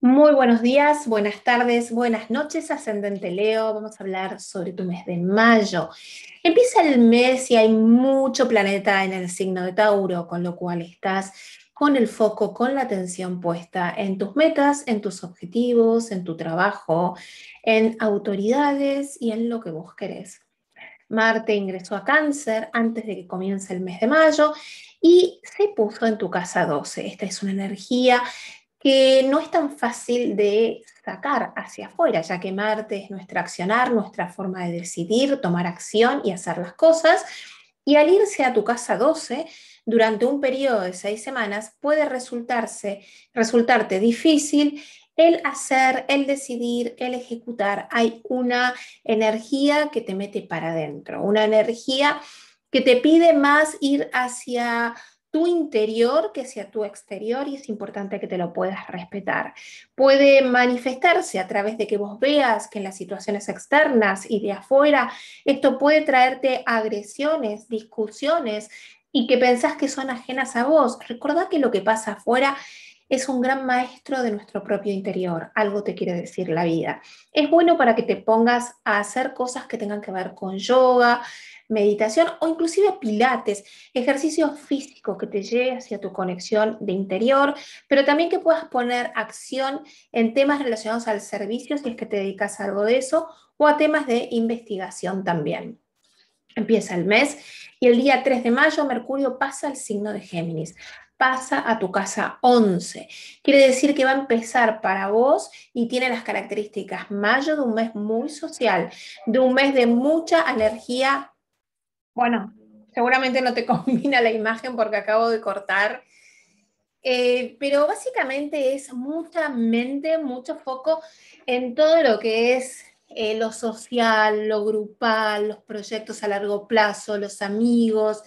Muy buenos días, buenas tardes, buenas noches, ascendente Leo. Vamos a hablar sobre tu mes de mayo. Empieza el mes y hay mucho planeta en el signo de Tauro, con lo cual estás con el foco, con la atención puesta en tus metas, en tus objetivos, en tu trabajo, en autoridades y en lo que vos querés. Marte ingresó a cáncer antes de que comience el mes de mayo y se puso en tu casa 12. Esta es una energía que no es tan fácil de sacar hacia afuera, ya que Marte es nuestra accionar, nuestra forma de decidir, tomar acción y hacer las cosas. Y al irse a tu casa 12, durante un periodo de seis semanas, puede resultarse, resultarte difícil el hacer, el decidir, el ejecutar. Hay una energía que te mete para adentro, una energía que te pide más ir hacia tu interior que sea tu exterior y es importante que te lo puedas respetar. Puede manifestarse a través de que vos veas que en las situaciones externas y de afuera esto puede traerte agresiones, discusiones y que pensás que son ajenas a vos. Recordá que lo que pasa afuera es un gran maestro de nuestro propio interior, algo te quiere decir la vida. Es bueno para que te pongas a hacer cosas que tengan que ver con yoga, meditación o inclusive pilates, ejercicios físicos que te lleve hacia tu conexión de interior, pero también que puedas poner acción en temas relacionados al servicio si es que te dedicas a algo de eso o a temas de investigación también. Empieza el mes y el día 3 de mayo Mercurio pasa al signo de Géminis pasa a tu casa 11. Quiere decir que va a empezar para vos y tiene las características mayo de un mes muy social, de un mes de mucha energía Bueno, seguramente no te combina la imagen porque acabo de cortar. Eh, pero básicamente es mucha mente, mucho foco en todo lo que es eh, lo social, lo grupal, los proyectos a largo plazo, los amigos,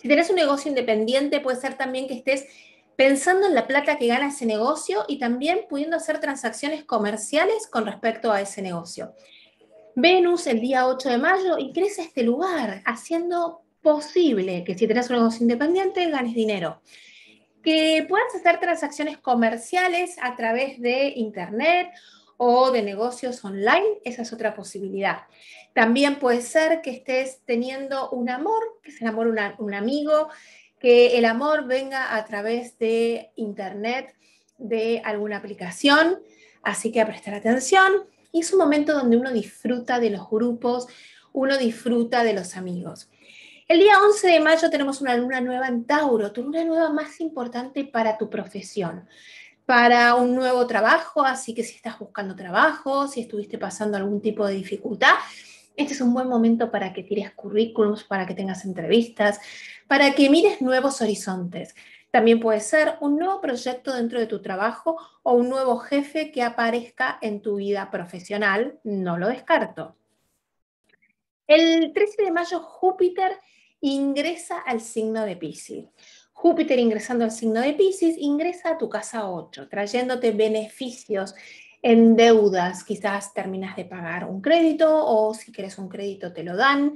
si tenés un negocio independiente, puede ser también que estés pensando en la plata que gana ese negocio y también pudiendo hacer transacciones comerciales con respecto a ese negocio. Venus el día 8 de mayo ingresa a este lugar haciendo posible que si tenés un negocio independiente ganes dinero. Que puedas hacer transacciones comerciales a través de Internet o de negocios online, esa es otra posibilidad. También puede ser que estés teniendo un amor, que es el amor un amigo, que el amor venga a través de internet, de alguna aplicación, así que a prestar atención. Y es un momento donde uno disfruta de los grupos, uno disfruta de los amigos. El día 11 de mayo tenemos una luna nueva en Tauro, tu luna nueva más importante para tu profesión para un nuevo trabajo, así que si estás buscando trabajo, si estuviste pasando algún tipo de dificultad, este es un buen momento para que tires currículums, para que tengas entrevistas, para que mires nuevos horizontes. También puede ser un nuevo proyecto dentro de tu trabajo o un nuevo jefe que aparezca en tu vida profesional, no lo descarto. El 13 de mayo Júpiter ingresa al signo de Pisces. Júpiter ingresando al signo de Pisces ingresa a tu casa 8, trayéndote beneficios en deudas. Quizás terminas de pagar un crédito o si quieres un crédito te lo dan.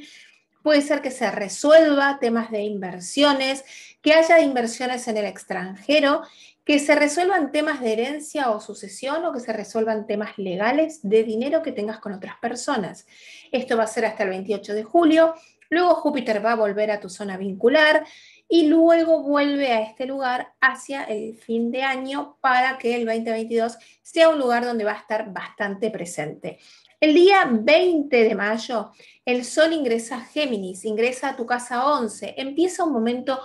Puede ser que se resuelva temas de inversiones, que haya inversiones en el extranjero, que se resuelvan temas de herencia o sucesión o que se resuelvan temas legales de dinero que tengas con otras personas. Esto va a ser hasta el 28 de julio Luego Júpiter va a volver a tu zona vincular y luego vuelve a este lugar hacia el fin de año para que el 2022 sea un lugar donde va a estar bastante presente. El día 20 de mayo, el Sol ingresa a Géminis, ingresa a tu casa 11, empieza un momento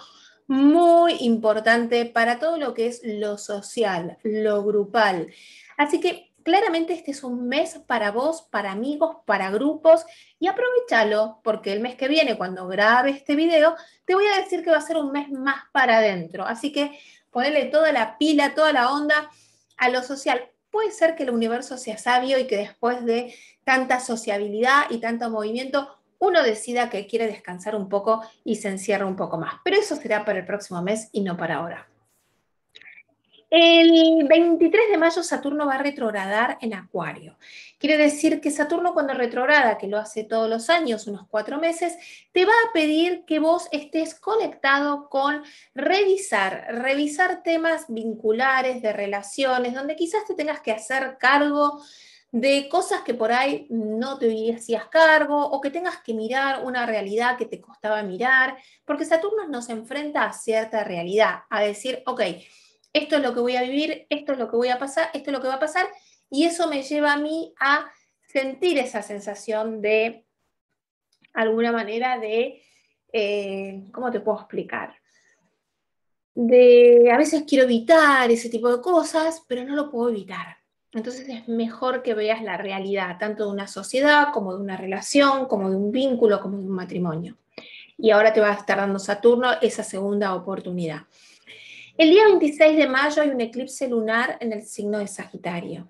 muy importante para todo lo que es lo social, lo grupal. Así que Claramente este es un mes para vos, para amigos, para grupos y aprovechalo porque el mes que viene, cuando grabe este video, te voy a decir que va a ser un mes más para adentro. Así que ponle toda la pila, toda la onda a lo social. Puede ser que el universo sea sabio y que después de tanta sociabilidad y tanto movimiento, uno decida que quiere descansar un poco y se encierra un poco más. Pero eso será para el próximo mes y no para ahora. El 23 de mayo Saturno va a retrogradar en Acuario. Quiere decir que Saturno cuando retrograda, que lo hace todos los años, unos cuatro meses, te va a pedir que vos estés conectado con revisar, revisar temas vinculares, de relaciones, donde quizás te tengas que hacer cargo de cosas que por ahí no te hacías cargo o que tengas que mirar una realidad que te costaba mirar, porque Saturno nos enfrenta a cierta realidad, a decir, ok, esto es lo que voy a vivir, esto es lo que voy a pasar, esto es lo que va a pasar, y eso me lleva a mí a sentir esa sensación de alguna manera de, eh, ¿cómo te puedo explicar? De, a veces quiero evitar ese tipo de cosas, pero no lo puedo evitar. Entonces es mejor que veas la realidad, tanto de una sociedad como de una relación, como de un vínculo, como de un matrimonio. Y ahora te va a estar dando Saturno esa segunda oportunidad. El día 26 de mayo hay un eclipse lunar en el signo de Sagitario.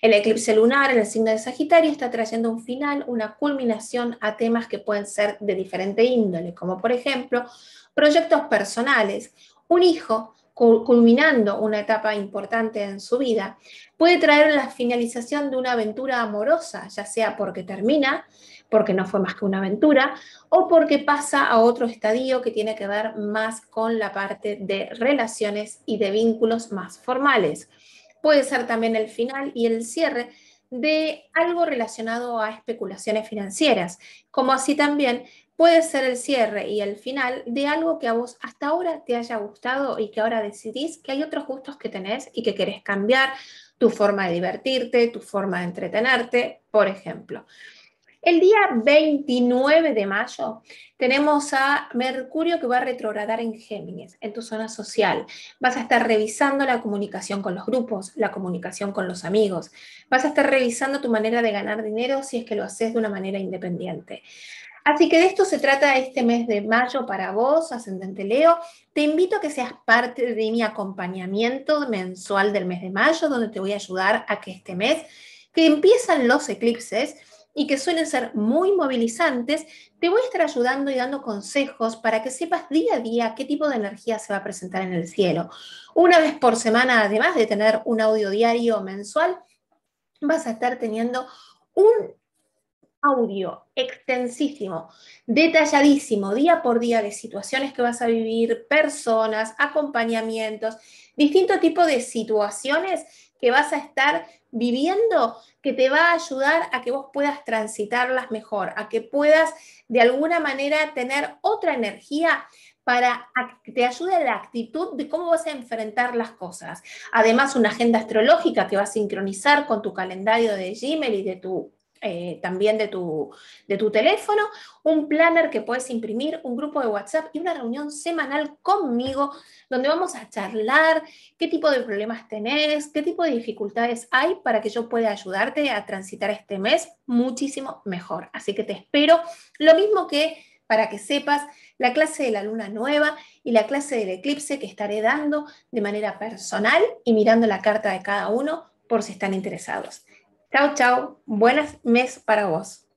El eclipse lunar en el signo de Sagitario está trayendo un final, una culminación a temas que pueden ser de diferente índole, como por ejemplo proyectos personales, un hijo culminando una etapa importante en su vida, puede traer la finalización de una aventura amorosa, ya sea porque termina, porque no fue más que una aventura, o porque pasa a otro estadio que tiene que ver más con la parte de relaciones y de vínculos más formales. Puede ser también el final y el cierre de algo relacionado a especulaciones financieras, como así también puede ser el cierre y el final de algo que a vos hasta ahora te haya gustado y que ahora decidís que hay otros gustos que tenés y que querés cambiar, tu forma de divertirte, tu forma de entretenerte, por ejemplo. El día 29 de mayo tenemos a Mercurio que va a retrogradar en Géminis, en tu zona social. Vas a estar revisando la comunicación con los grupos, la comunicación con los amigos. Vas a estar revisando tu manera de ganar dinero si es que lo haces de una manera independiente. Así que de esto se trata este mes de mayo para vos, ascendente Leo. Te invito a que seas parte de mi acompañamiento mensual del mes de mayo, donde te voy a ayudar a que este mes, que empiezan los eclipses, y que suelen ser muy movilizantes, te voy a estar ayudando y dando consejos para que sepas día a día qué tipo de energía se va a presentar en el cielo. Una vez por semana, además de tener un audio diario mensual, vas a estar teniendo un audio extensísimo, detalladísimo, día por día de situaciones que vas a vivir, personas, acompañamientos, distinto tipo de situaciones que vas a estar viviendo que te va a ayudar a que vos puedas transitarlas mejor, a que puedas de alguna manera tener otra energía para que te ayude la actitud de cómo vas a enfrentar las cosas. Además, una agenda astrológica que va a sincronizar con tu calendario de Gmail y de tu eh, también de tu, de tu teléfono, un planner que puedes imprimir, un grupo de WhatsApp y una reunión semanal conmigo donde vamos a charlar qué tipo de problemas tenés, qué tipo de dificultades hay para que yo pueda ayudarte a transitar este mes muchísimo mejor. Así que te espero. Lo mismo que para que sepas la clase de la luna nueva y la clase del eclipse que estaré dando de manera personal y mirando la carta de cada uno por si están interesados. Chao, chao. Buenas mes para vos.